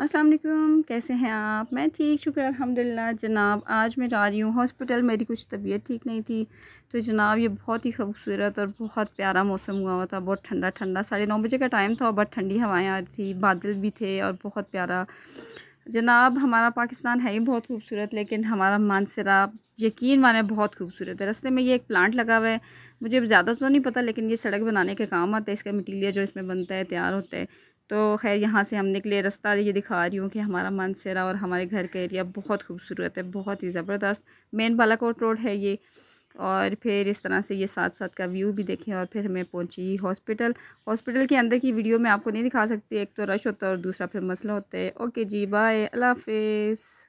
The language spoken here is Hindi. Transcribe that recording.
असलम कैसे हैं आप मैं ठीक शुक्र अल्हम्दुलिल्लाह जनाब आज मैं जा रही हूँ हॉस्पिटल मेरी कुछ तबीयत ठीक नहीं थी तो जनाब ये बहुत ही खूबसूरत और बहुत प्यारा मौसम हुआ हुआ था बहुत ठंडा ठंडा साढ़े नौ बजे का टाइम था और बहुत ठंडी हवाएं आ रही थी बादल भी थे और बहुत प्यारा जनाब हमारा पाकिस्तान है ही बहुत खूबसूरत लेकिन हमारा मानसरा यकीन माने बहुत खूबसूरत है रस्ते में ये एक प्लांट लगा हुआ है मुझे ज़्यादा तो नहीं पता लेकिन ये सड़क बनाने के काम आता है इसका मटीरियल जो इसमें बनता है तैयार होता है तो खैर यहाँ से हम निकले रास्ता ये दिखा रही हूँ कि हमारा मानसरा और हमारे घर का एरिया बहुत खूबसूरत है बहुत ही ज़बरदस्त मेन बालाकोट रोड है ये और फिर इस तरह से ये साथ साथ का व्यू भी देखें और फिर हमें पहुँची हॉस्पिटल हॉस्पिटल के अंदर की वीडियो में आपको नहीं दिखा सकती एक तो रश होता है और दूसरा फिर मसला होता है ओके जी बाय अल्लाह हाफिज़